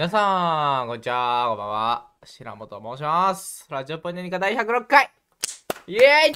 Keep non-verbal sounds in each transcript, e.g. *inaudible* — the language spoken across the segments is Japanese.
皆さん、こんにちは、こんばんは。白本と申します。ラジオポントニカ第106回イエ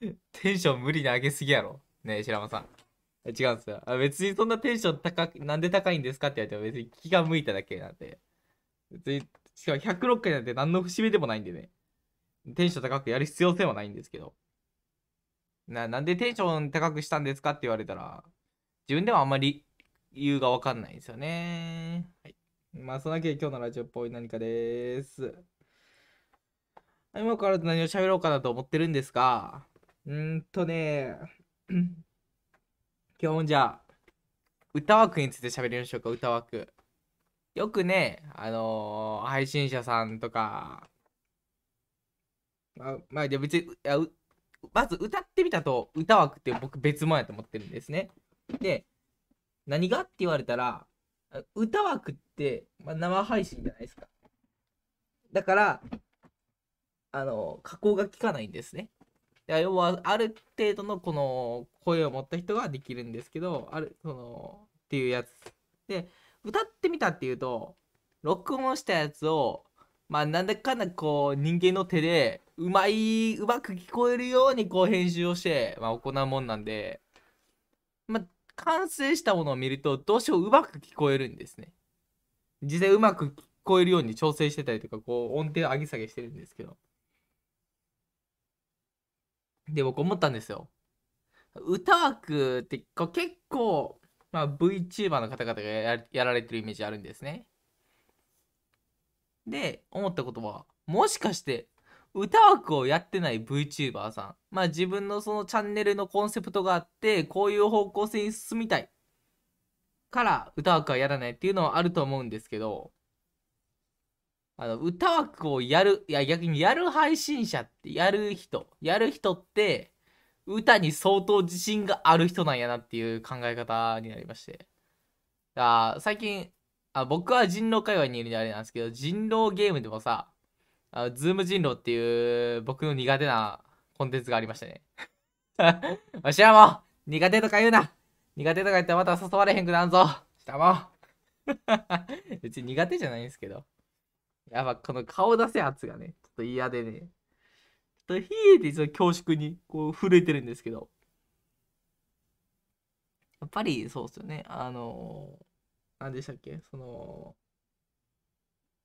ーイ *laughs* テンション無理に上げすぎやろ。ねえ、白本さん。違うんですよ。あ別にそんなテンション高く、なんで高いんですかって言われても別に気が向いただけなんで。別に、しかも106回なんて何の節目でもないんでね。テンション高くやる必要性もないんですけど。な、なんでテンション高くしたんですかって言われたら、自分ではあんまり理由が分かんないですよね。はい、まあ、そんなわけで今日のラジオっぽい何かです。今から何を喋ろうかなと思ってるんですが、うんとね、*clears throat* 今日もじゃあ、歌枠について喋りましょうか、歌枠。よくね、あのー、配信者さんとか、まあ、まあ、別にまず歌ってみたと歌枠って僕別物やと思ってるんですね。で、何がって言われたら、歌枠って、まあ、生配信じゃないですか。だから、あの、加工が効かないんですね。要は、ある程度のこの声を持った人ができるんですけど、ある、その、っていうやつ。で、歌ってみたっていうと、録音したやつを、まあ、なんだかんだこう、人間の手で、うまい、うまく聞こえるようにこう編集をして、まあ、行うもんなんで、まあ、完成したものを見るとどうしよううまく聞こえるんですね実際うまく聞こえるように調整してたりとかこう音程を上げ下げしてるんですけどで僕思ったんですよ歌枠って結構、まあ、VTuber の方々がやられてるイメージあるんですねで思ったことはもしかして歌枠をやってない VTuber さん。まあ自分のそのチャンネルのコンセプトがあって、こういう方向性に進みたい。から歌枠はやらないっていうのはあると思うんですけど、あの、歌枠をやる、いや逆にやる配信者って、やる人、やる人って、歌に相当自信がある人なんやなっていう考え方になりまして。だ最近あ、僕は人狼界隈にいるんであれなんですけど、人狼ゲームでもさ、あの、ズーム人狼っていう僕の苦手なコンテンツがありましたね。*laughs* わしはもう、苦手とか言うな。苦手とか言ったらまた誘われへんくなんぞ。したもう。*laughs* 別に苦手じゃないんですけど。やば、この顔出せ圧がね、ちょっと嫌でね。ちょっと冷えて、恐縮に、こう、震えてるんですけど。やっぱり、そうっすよね。あのー、何でしたっけその、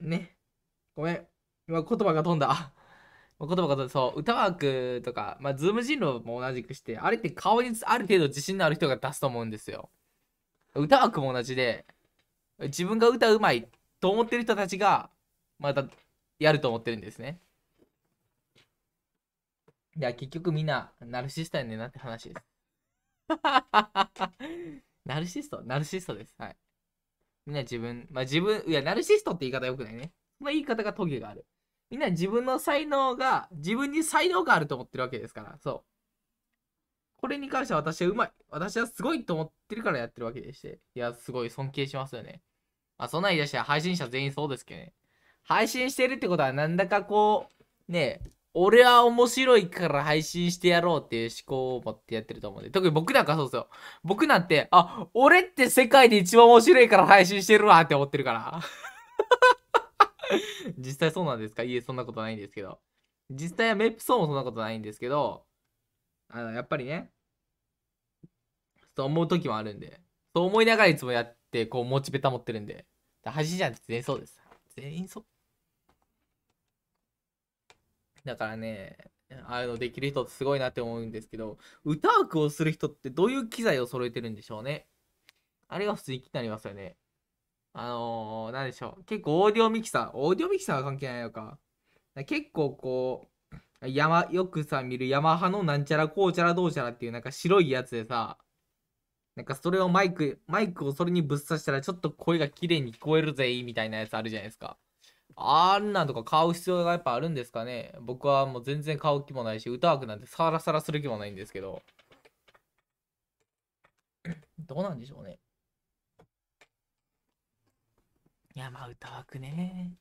ね。ごめん。今言葉が飛んだ。*laughs* 言葉が飛んだ。そう、歌枠とか、まあ、ズーム人狼も同じくして、あれって顔にある程度自信のある人が出すと思うんですよ。歌枠も同じで、自分が歌うまいと思ってる人たちが、またやると思ってるんですね。いや、結局みんな、ナルシストやねんなって話です。*laughs* ナルシストナルシストです。はい。みんな自分、まあ自分、いや、ナルシストって言い方よくないね。まあ言い方がトゲがある。みんな自分の才能が、自分に才能があると思ってるわけですから、そう。これに関しては私はうまい。私はすごいと思ってるからやってるわけでして。いや、すごい尊敬しますよね。まあ、そんなん言い出したら配信者全員そうですけどね。配信してるってことは、なんだかこう、ね俺は面白いから配信してやろうっていう思考を持ってやってると思うんで。特に僕なんかそうですよ。僕なんて、あ、俺って世界で一番面白いから配信してるわって思ってるから。*laughs* 実際そうなんですかいえ、そんなことないんですけど。実際はメップそうもそんなことないんですけど、あの、やっぱりね、そう思う時もあるんで、そう思いながらいつもやって、こう、モチベタ持ってるんで、恥じゃんって全員そうです。全員そう。だからね、ああいうのできる人ってすごいなって思うんですけど、歌枠をする人ってどういう機材を揃えてるんでしょうね。あれが普通に気になりますよね。あのー、なんでしょう。結構オーディオミキサー。オーディオミキサーは関係ないのか。か結構こう、山、よくさ、見るヤマハのなんちゃらこうちゃらどうちゃらっていうなんか白いやつでさ、なんかそれをマイク、マイクをそれにぶっ刺したらちょっと声が綺麗に聞こえるぜ、みたいなやつあるじゃないですか。あんなんとか買う必要がやっぱあるんですかね。僕はもう全然買う気もないし、歌枠なんてサラサラする気もないんですけど。どうなんでしょうね。や、まあ歌枠ね。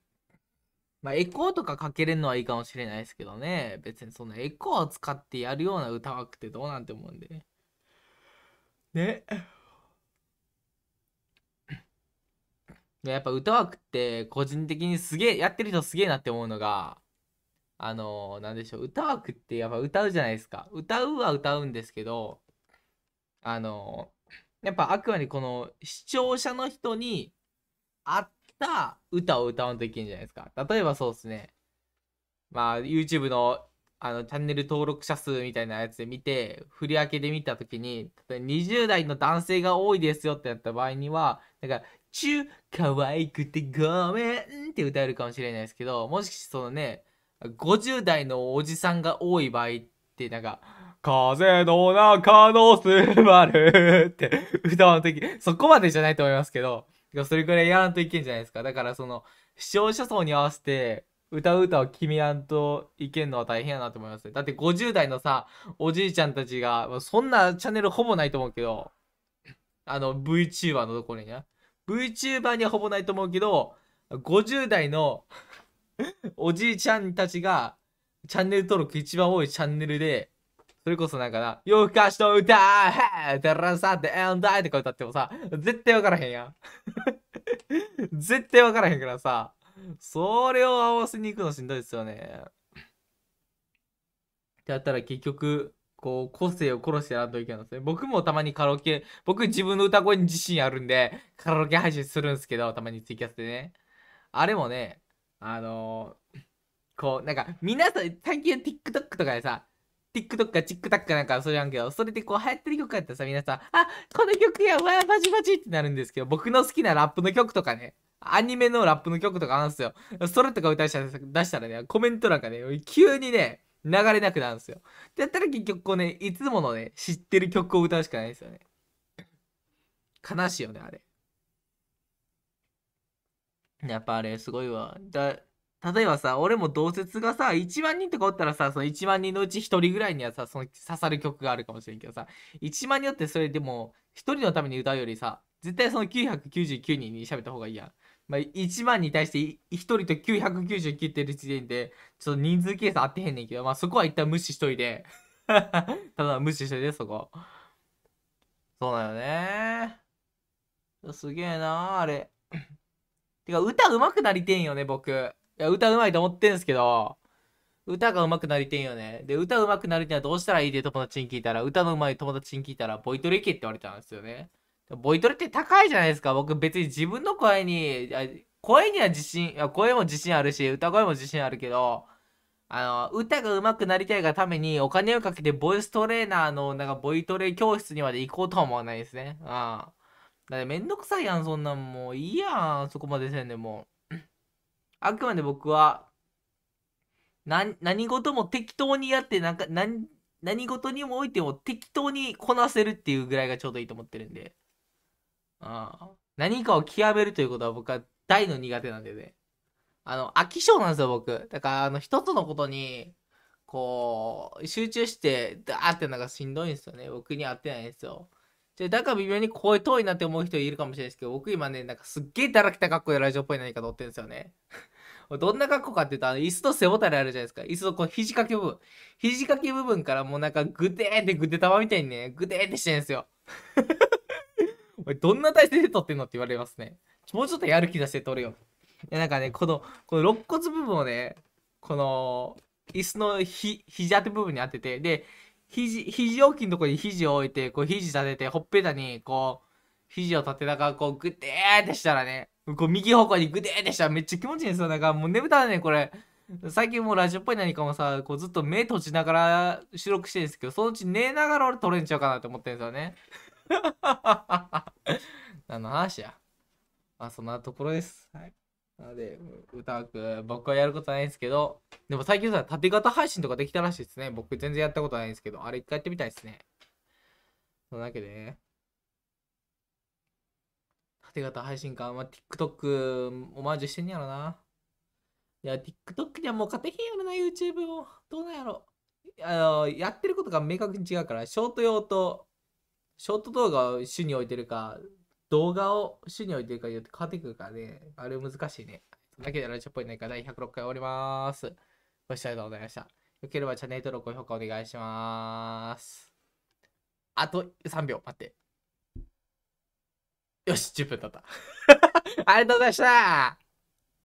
まあエコーとかかけれるのはいいかもしれないですけどね。別にそのエコーを使ってやるような歌枠ってどうなんて思うんで。ね。やっぱ歌枠って個人的にすげえ、やってる人すげえなって思うのが、あの何でしょう、歌枠ってやっぱ歌うじゃないですか。歌うは歌うんですけど、あのやっぱあくまでこの視聴者の人に合っった歌を歌わんといけんじゃないですか。例えばそうですね。まあ、YouTube のあのチャンネル登録者数みたいなやつで見て、振り分けで見たときに、20代の男性が多いですよってなった場合には、なんか、ちゅ、かわいくてごめんって歌えるかもしれないですけど、もしそのね、50代のおじさんが多い場合って、なんか、風の中のすバるって歌うとき、そこまでじゃないと思いますけど、それくらいやらんといけんじゃないですか。だから、その、視聴者層に合わせて、歌う歌を決めやんといけんのは大変やなと思いますね。だって50代のさ、おじいちゃんたちが、そんなチャンネルほぼないと思うけど、あの VTuber のところにね。VTuber にはほぼないと思うけど、50代の *laughs* おじいちゃんたちがチャンネル登録一番多いチャンネルでそれこそなんかな、夜更かしの歌へぇてらさってエンダイとか歌ってもさ、絶対わからへんやん。*laughs* 絶対わからへんからさ、それを合わせに行くのしんどいですよね。ってやったら結局、こう、個性を殺してやらんといけないんですね。僕もたまにカラオケ、僕自分の歌声に自信あるんで、カラオケ配信するんですけど、たまにツイキャスでね。あれもね、あのー、こう、なんか、皆さん、最近 TikTok とかでさ、TikTok か TikTok かなんかそれやんけど、それでこう流行ってる曲やったらさ、皆さん、あ、この曲や、わ、バチバチってなるんですけど、僕の好きなラップの曲とかね、アニメのラップの曲とかあるんですよ。それとか歌いした出したらね、コメントなんかね、急にね、流れなくなるんですよ。で、やったら結局こうね、いつものね、知ってる曲を歌うしかないですよね。悲しいよね、あれ。やっぱあれ、すごいわ。だ、例えばさ、俺も同説がさ、1万人とかおったらさ、その1万人のうち1人ぐらいにはさ、その刺さる曲があるかもしれんけどさ、1万人よってそれでも、1人のために歌うよりさ、絶対その999人に喋った方がいいやん。まあ、1万に対して1人と999ってる時点で、ちょっと人数計算合ってへんねんけど、まあそこは一旦無視しといて。*laughs* ただ無視しといて、そこ。そうだよね。すげえなあれ。てか、歌上手くなりてんよね、僕。いや、歌うまいと思ってんすけど、歌が上手くなりてんよね。で、歌上手くなるにはどうしたらいいで友達に聞いたら、歌の上手い友達に聞いたら、ボイトレ行けって言われたんですよね。ボイトレって高いじゃないですか。僕別に自分の声に、声には自信、声も自信あるし、歌声も自信あるけど、あの、歌が上手くなりたいがためにお金をかけてボイストレーナーの、なんかボイトレ教室にまで行こうとは思わないですね。うん。だってめんどくさいやん、そんなんもう。いいやん、そこまでせんでもう。あくまで僕は、何事も適当にやって、なんか、何、何事にもおいても適当にこなせるっていうぐらいがちょうどいいと思ってるんで。ん。何かを極めるということは僕は大の苦手なんでね。あの、飽き性なんですよ、僕。だから、あの、一つのことに、こう、集中して、ダーってなんかしんどいんですよね。僕に合ってないんですよ。で、だから微妙に声遠いなって思う人いるかもしれないですけど、僕今ね、なんかすっげえだらけた格好でラジオっぽい何か撮ってるんですよね。*laughs* どんな格好かっていうと、あの、椅子と背もたれあるじゃないですか。椅子のこう、肘掛け部分。肘掛け部分からもうなんか、グテーってテで玉みたいにね、グテーってしてるんですよ。*laughs* おい、どんな体勢で撮ってんのって言われますね。もうちょっとやる気出して撮るよ。いや、なんかね、この、この肋骨部分をね、この、椅子のひ、肘当て部分に当てて、で、肘、肘置きのとこに肘を置いて、こう肘立てて、ほっぺたに、こう、肘を立てながら、こう、グデーってしたらね、こう、右方向にグデーってしたらめっちゃ気持ちいいんですよ。なんか、もう眠たいね、これ。最近もうラジオっぽい何かもさ、こうずっと目閉じながら収録してるんですけど、そのうち寝ながら俺撮れんちゃうかなって思ってるんですよね。*laughs* 何の話や。まあ、そんなところです。はい。なので、歌く僕はやることないんですけど、でも最近さ、縦型配信とかできたらしいですね。僕全然やったことないんですけど、あれ一回やってみたいですね。そんなわけでね。縦型配信か。まあ、TikTok オマージュしてんやろな。いや、TikTok にはもう勝てへんやろな、YouTube も。どうなんやろ。あの、やってることが明確に違うから、ショート用と、ショート動画を主に置いてるか、動画を主に置いてるかによって変わってくるからね、あれ難しいね。そんだけでラジオっぽいいか第106回終わります。ご視聴ありがとうございました。よければチャンネル登録、高評価お願いします。あと3秒、待って。よし、10分経った。*laughs* ありがとうございました